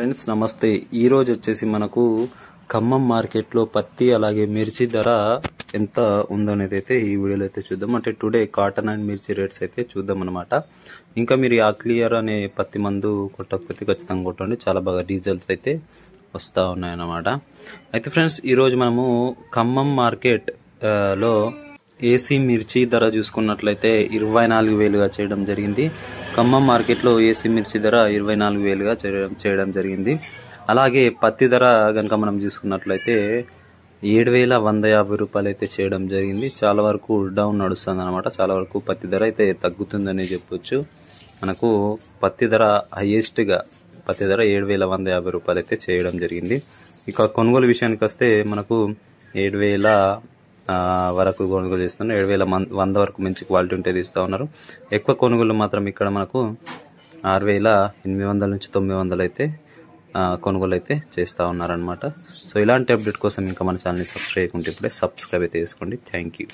friends నమస్తే ఈరోజు వచ్చేసి మనకు ఖమ్మం మార్కెట్లో పత్తి అలాగే మిర్చి ధర ఎంత ఉందనేది అయితే ఈ వీడియోలో అయితే చూద్దాం అంటే టుడే కాటన్ అండ్ మిర్చి రేట్స్ అయితే చూద్దాం అనమాట ఇంకా మీరు ఆ క్లియర్ అనే పత్తి మందు కొట్టకపోతే ఖచ్చితంగా కొట్టండి చాలా బాగా డీజిల్స్ అయితే వస్తూ ఉన్నాయన్నమాట అయితే ఫ్రెండ్స్ ఈరోజు మనము ఖమ్మం మార్కెట్ లో ఏసీ మిర్చి ధర చూసుకున్నట్లయితే ఇరవై నాలుగు వేలుగా చేయడం జరిగింది ఖమ్మం మార్కెట్లో ఏసీ మిర్చి ధర ఇరవై నాలుగు వేలుగా చేయడం జరిగింది అలాగే పత్తి ధర కనుక మనం చూసుకున్నట్లయితే ఏడు వేల వంద యాభై రూపాయలు అయితే చేయడం జరిగింది చాలా వరకు డౌన్ నడుస్తుంది అనమాట చాలా వరకు పత్తి ధర అయితే తగ్గుతుందని చెప్పొచ్చు మనకు పత్తి ధర హయ్యెస్ట్గా పత్తి ధర ఏడు వేల వంద యాభై రూపాయలు అయితే చేయడం జరిగింది ఇక కొనుగోలు విషయానికి వస్తే మనకు ఏడు వేల వరకు కొనుగోలు చేస్తున్నారు ఏడు వేల వంద వరకు మంచి క్వాలిటీ ఉంటే తీస్తూ ఉన్నారు ఎక్కువ కొనుగోలు మాత్రం ఇక్కడ మనకు ఆరు వేల ఎనిమిది వందల నుంచి తొమ్మిది వందలు అయితే కొనుగోలు అయితే చేస్తూ ఉన్నారనమాట సో ఇలాంటి అప్డేట్ కోసం ఇంకా మన ఛానల్ని సబ్స్క్రైబ్ చేయకుంటే ఇప్పుడే సబ్స్క్రైబ్ అయితే చేసుకోండి థ్యాంక్ యూ